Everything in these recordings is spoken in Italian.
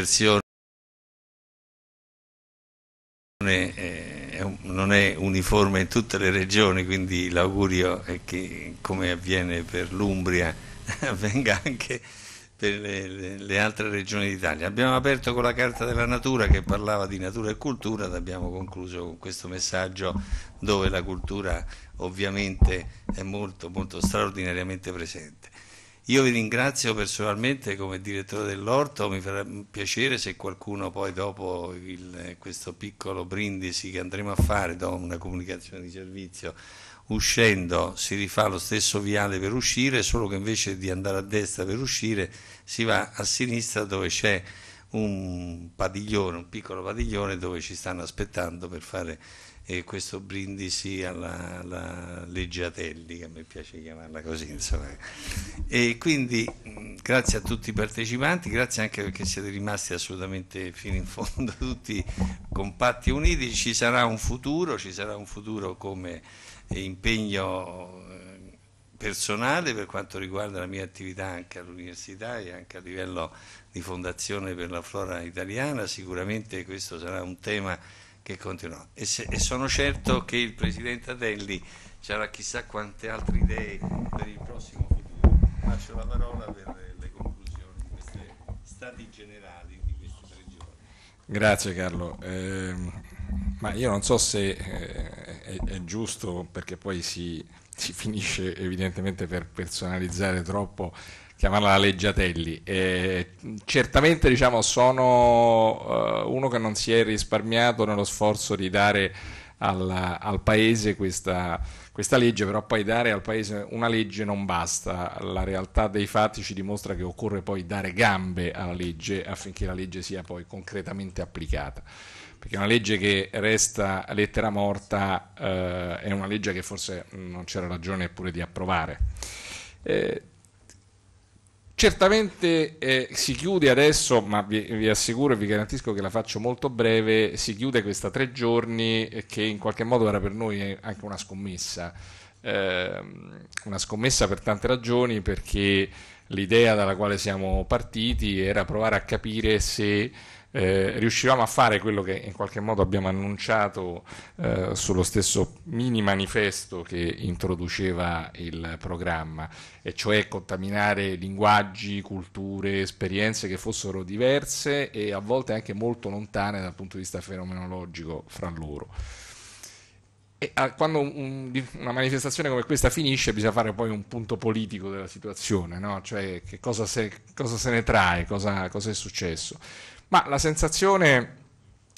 dispersione eh, non è uniforme in tutte le regioni, quindi l'augurio è che come avviene per l'Umbria avvenga anche per le, le altre regioni d'Italia. Abbiamo aperto con la Carta della Natura che parlava di natura e cultura ed abbiamo concluso con questo messaggio dove la cultura ovviamente è molto, molto straordinariamente presente. Io vi ringrazio personalmente come direttore dell'Orto, mi farà piacere se qualcuno poi dopo il, questo piccolo brindisi che andremo a fare, dopo una comunicazione di servizio, uscendo si rifà lo stesso viale per uscire, solo che invece di andare a destra per uscire si va a sinistra dove c'è un padiglione, un piccolo padiglione dove ci stanno aspettando per fare e questo brindisi alla, alla Leggiatelli, che a me piace chiamarla così, insomma. E quindi grazie a tutti i partecipanti, grazie anche perché siete rimasti assolutamente fino in fondo tutti compatti e uniti, ci sarà un futuro, ci sarà un futuro come impegno eh, personale per quanto riguarda la mia attività anche all'università e anche a livello di fondazione per la flora italiana, sicuramente questo sarà un tema che continuano. E, se, e sono certo che il Presidente Adelli avrà chissà quante altre idee per il prossimo futuro. Lascio la parola per le conclusioni di questi stati generali di questi tre giorni. Grazie Carlo. Eh, ma io non so se eh, è, è giusto perché poi si si finisce evidentemente per personalizzare troppo chiamarla Leggiatelli. Eh, certamente diciamo, sono eh, uno che non si è risparmiato nello sforzo di dare al, al paese questa, questa, legge, però poi dare al paese una legge non basta, la realtà dei fatti ci dimostra che occorre poi dare gambe alla legge affinché la legge sia poi concretamente applicata. Perché una legge che resta lettera morta eh, è una legge che forse non c'era ragione pure di approvare. Eh, Certamente eh, si chiude adesso, ma vi, vi, assicuro e vi garantisco che la faccio molto breve, si chiude questa tre giorni eh, che in qualche modo era per noi eh, anche una scommessa, eh, una scommessa per tante ragioni perché l'idea dalla quale siamo partiti era provare a capire se eh, riuscivamo a fare quello che in qualche modo abbiamo annunciato eh, sullo stesso mini manifesto che introduceva il programma, e cioè contaminare linguaggi, culture, esperienze che fossero diverse e a volte anche molto lontane dal punto di vista fenomenologico fra loro. E ah, quando un, una manifestazione come questa finisce bisogna fare poi un punto politico della situazione, no? cioè che cosa se, cosa se ne trae, cosa, cosa è successo. Ma la sensazione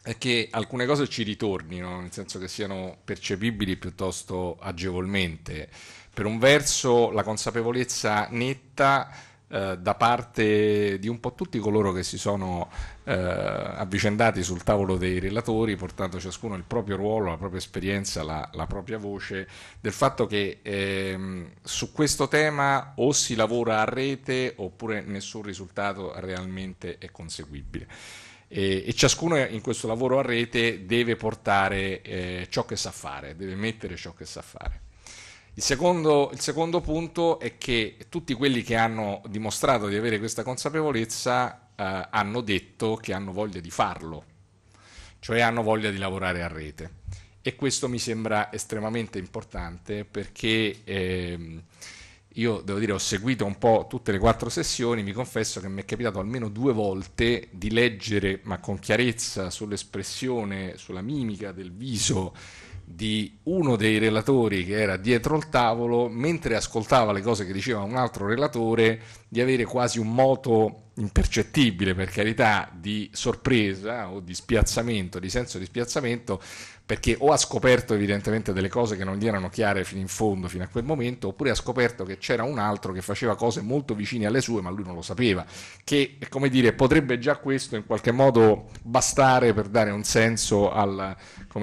è che alcune cose ci ritornino, nel senso che siano percepibili piuttosto agevolmente. Per un verso la consapevolezza netta eh, da parte di un po' tutti coloro che si sono eh, avvicendati sul tavolo dei relatori, portando ciascuno il proprio ruolo, la propria esperienza, la, la propria voce, del fatto che ehm, su questo tema o si lavora a rete oppure nessun risultato realmente è conseguibile. E, e, ciascuno in questo lavoro a rete deve portare eh, ciò che sa fare, deve mettere ciò che sa fare. Il secondo, il secondo, punto è che tutti quelli che hanno dimostrato di avere questa consapevolezza eh, hanno detto che hanno voglia di farlo, cioè hanno voglia di lavorare a rete. E questo mi sembra estremamente importante perché eh, io devo dire ho seguito un po' tutte le quattro sessioni, mi confesso che mi è capitato almeno due volte di leggere, ma con chiarezza, sull'espressione, sulla mimica del viso di uno dei relatori che era dietro il tavolo, mentre ascoltava le cose che diceva un altro relatore, di avere quasi un moto impercettibile per carità di sorpresa o di spiazzamento, di senso di spiazzamento, perché o ha scoperto evidentemente delle cose che non gli erano chiare fino in fondo, fino a quel momento, oppure ha scoperto che c'era un altro che faceva cose molto vicine alle sue, ma lui non lo sapeva, che come dire potrebbe già questo in qualche modo bastare per dare un senso alla,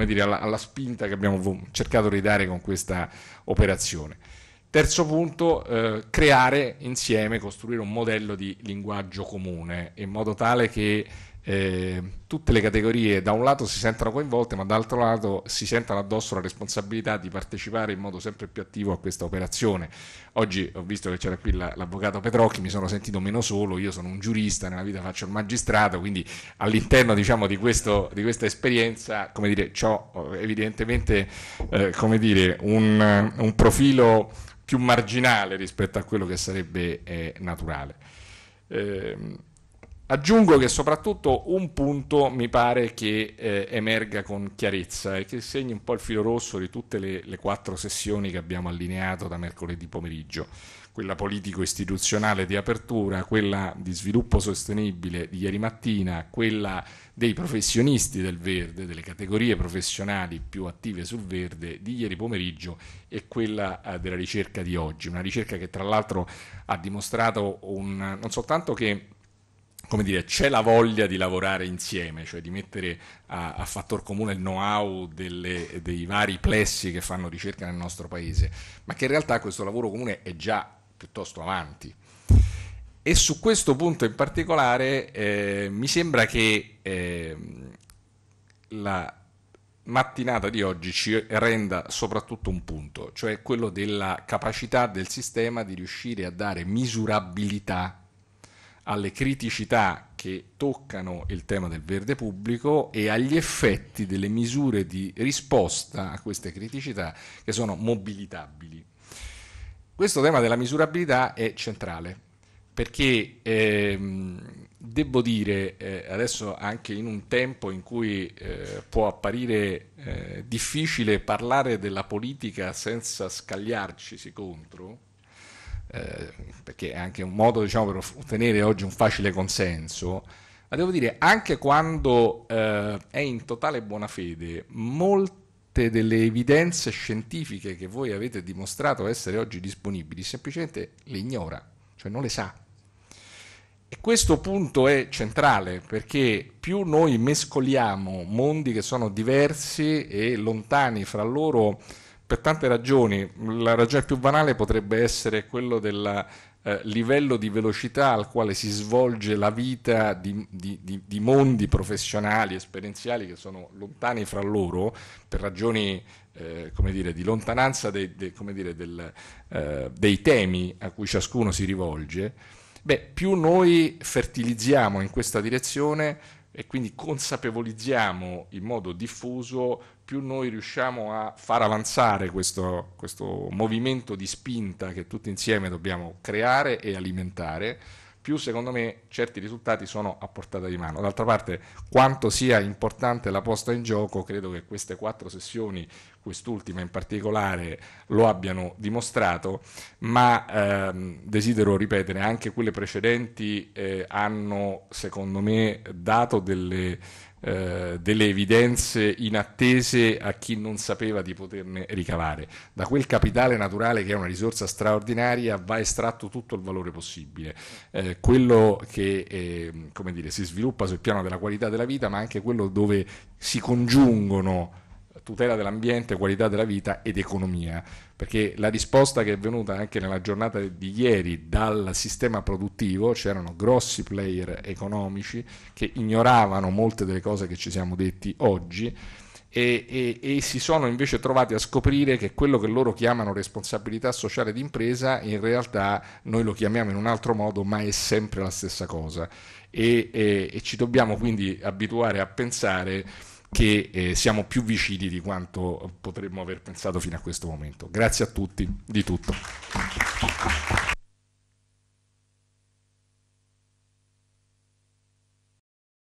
dire, alla, alla spinta che abbiamo cercato di dare con questa operazione. Terzo punto, eh, creare insieme, costruire un modello di linguaggio comune, in modo tale che eh, tutte le categorie da un lato si sentano coinvolte, ma dall'altro lato si sentano addosso la responsabilità di partecipare in modo sempre più attivo a questa operazione. Oggi ho visto che c'era qui la, l'avvocato Petrocchi, mi sono sentito meno solo, io sono un giurista, nella vita faccio il magistrato, quindi all'interno diciamo, di, questo, di, questa esperienza ho eh, evidentemente eh, come dire, un, un profilo più marginale rispetto a quello che sarebbe eh, naturale. Eh, Aggiungo che soprattutto un punto mi pare che eh, emerga con chiarezza e che segni un po' il filo rosso di tutte le, le quattro sessioni che abbiamo allineato da mercoledì pomeriggio, quella politico-istituzionale di apertura, quella di sviluppo sostenibile di ieri mattina, quella dei professionisti del verde, delle categorie professionali più attive sul verde di ieri pomeriggio e quella eh, della ricerca di oggi, una ricerca che tra l'altro ha dimostrato un, non soltanto che come dire, c'è la voglia di lavorare insieme, cioè di mettere a, a fattor comune il know-how delle, dei vari plessi che fanno ricerca nel nostro paese, ma che in realtà questo lavoro comune è già piuttosto avanti. E su questo punto in particolare eh, mi sembra che eh, la mattinata di oggi ci renda soprattutto un punto, cioè quello della capacità del sistema di riuscire a dare misurabilità alle criticità che toccano il tema del verde pubblico e agli effetti delle misure di risposta a queste criticità che sono mobilitabili. Questo tema della misurabilità è centrale perché ehm, devo dire eh, adesso anche in un tempo in cui eh, può apparire eh, difficile parlare della politica senza scagliarcisi contro, eh, perché è anche un modo diciamo, per ottenere oggi un facile consenso, ma devo dire anche quando eh, è in totale buona fede, molte delle evidenze scientifiche che voi avete dimostrato essere oggi disponibili semplicemente le ignora, cioè non le sa. E questo punto è centrale perché più noi mescoliamo mondi che sono diversi e lontani fra loro, per tante ragioni. La ragione più banale potrebbe essere quella del eh, livello di velocità al quale si svolge la vita di, di, di, di, mondi professionali, esperienziali che sono lontani fra loro per ragioni eh, dire, di lontananza de, de, dire, del, eh, dei temi a cui ciascuno si rivolge. Beh, più noi fertilizziamo in questa direzione e quindi consapevolizziamo in modo diffuso più noi riusciamo a far avanzare questo, questo movimento di spinta che tutti insieme dobbiamo creare e alimentare, più secondo me certi risultati sono a portata di mano. D'altra parte, quanto sia importante la posta in gioco, credo che queste quattro sessioni quest'ultima in particolare lo abbiano dimostrato, ma ehm, desidero ripetere, anche quelle precedenti eh, hanno secondo me dato delle, eh, delle evidenze inattese a chi non sapeva di poterne ricavare. Da quel capitale naturale che è una risorsa straordinaria va estratto tutto il valore possibile, eh, quello che eh, come dire, si sviluppa sul piano della qualità della vita, ma anche quello dove si congiungono tutela dell'ambiente, qualità della vita ed economia, perché la risposta che è venuta anche nella giornata di ieri dal sistema produttivo, c'erano grossi player economici che ignoravano molte delle cose che ci siamo detti oggi e, e, e si sono invece trovati a scoprire che quello che loro chiamano responsabilità sociale d'impresa in realtà noi lo chiamiamo in un altro modo ma è sempre la stessa cosa e, e ci dobbiamo quindi abituare a pensare che eh, siamo più vicini di quanto potremmo aver pensato fino a questo momento. Grazie a tutti di tutto.